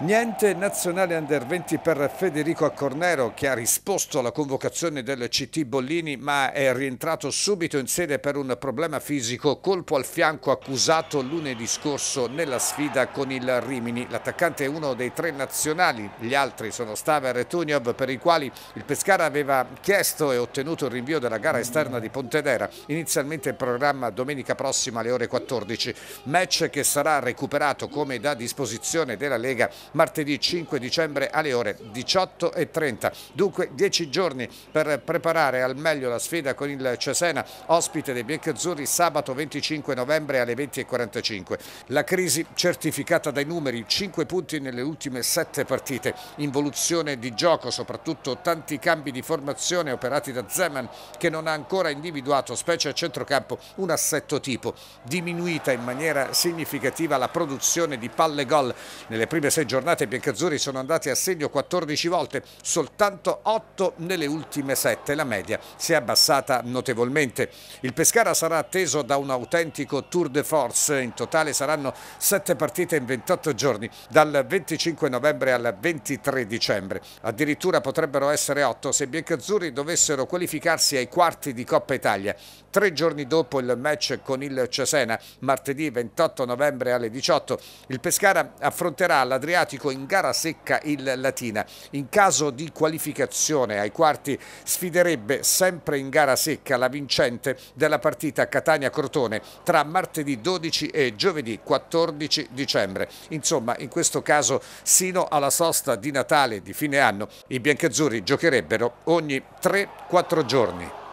Niente nazionale under 20 per Federico Accornero che ha risposto alla convocazione del CT Bollini ma è rientrato subito in sede per un problema fisico, colpo al fianco accusato lunedì scorso nella sfida con il Rimini. L'attaccante è uno dei tre nazionali, gli altri sono Staver e Tuniov per i quali il Pescara aveva chiesto e ottenuto il rinvio della gara esterna di Pontedera, inizialmente in programma domenica prossima alle ore 14, match che sarà recuperato come da disposizione della Lega martedì 5 dicembre alle ore 18.30. Dunque 10 giorni per preparare al meglio la sfida con il Cesena, ospite dei biancazzurri sabato 25 novembre alle 20.45. La crisi certificata dai numeri, 5 punti nelle ultime 7 partite, involuzione di gioco, soprattutto tanti cambi di formazione operati da Zeman che non ha ancora individuato, specie a centrocampo, un assetto tipo, diminuita in maniera significativa la produzione di palle gol nelle prime 6 giorni giornate biancazzurri sono andati a segno 14 volte, soltanto 8 nelle ultime 7. La media si è abbassata notevolmente. Il Pescara sarà atteso da un autentico tour de force. In totale saranno 7 partite in 28 giorni, dal 25 novembre al 23 dicembre. Addirittura potrebbero essere 8 se i biancazzurri dovessero qualificarsi ai quarti di Coppa Italia. Tre giorni dopo il match con il Cesena, martedì 28 novembre alle 18, il Pescara affronterà l'Adriatico Adriatico in gara secca il Latina. In caso di qualificazione ai quarti sfiderebbe sempre in gara secca la vincente della partita Catania-Crotone tra martedì 12 e giovedì 14 dicembre. Insomma, in questo caso sino alla sosta di Natale di fine anno i biancazzurri giocherebbero ogni 3-4 giorni.